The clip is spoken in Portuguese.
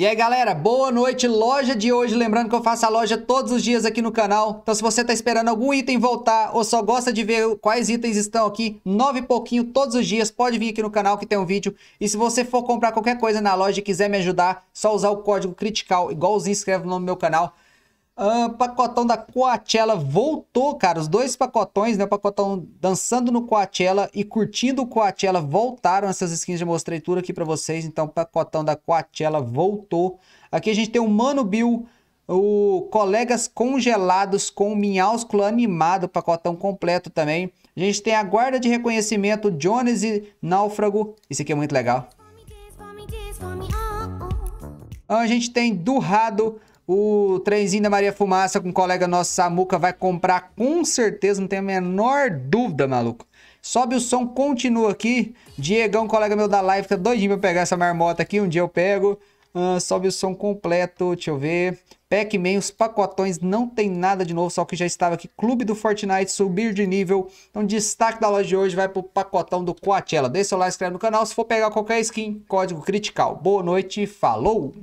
E aí, galera, boa noite, loja de hoje. Lembrando que eu faço a loja todos os dias aqui no canal. Então, se você tá esperando algum item voltar ou só gosta de ver quais itens estão aqui, nove e pouquinho todos os dias, pode vir aqui no canal que tem um vídeo. E se você for comprar qualquer coisa na loja e quiser me ajudar, só usar o código CRITICAL, igualzinho inscreve no meu canal. Uh, pacotão da Coachella voltou, cara. Os dois pacotões, né? O pacotão dançando no Coachella e curtindo o Coachella voltaram. Essas skins já mostrei tudo aqui para vocês. Então, o pacotão da Coachella voltou. Aqui a gente tem o Mano Bill, o Colegas Congelados com o Animado, pacotão completo também. A gente tem a Guarda de Reconhecimento, Jones e Náufrago. Isso aqui é muito legal. Oh, oh. Ah, a gente tem Durrado, o trenzinho da Maria Fumaça com um colega nosso Samuca vai comprar com certeza, não tem a menor dúvida, maluco. Sobe o som, continua aqui. Diegão, colega meu da live, tá doidinho pra pegar essa marmota aqui, um dia eu pego. Uh, sobe o som completo, deixa eu ver. Pac-Man, os pacotões, não tem nada de novo, só que já estava aqui. Clube do Fortnite, subir de nível. Então, destaque da loja de hoje vai pro pacotão do Coachella. Deixa o like, inscreve no canal. Se for pegar qualquer skin, código critical. Boa noite, falou!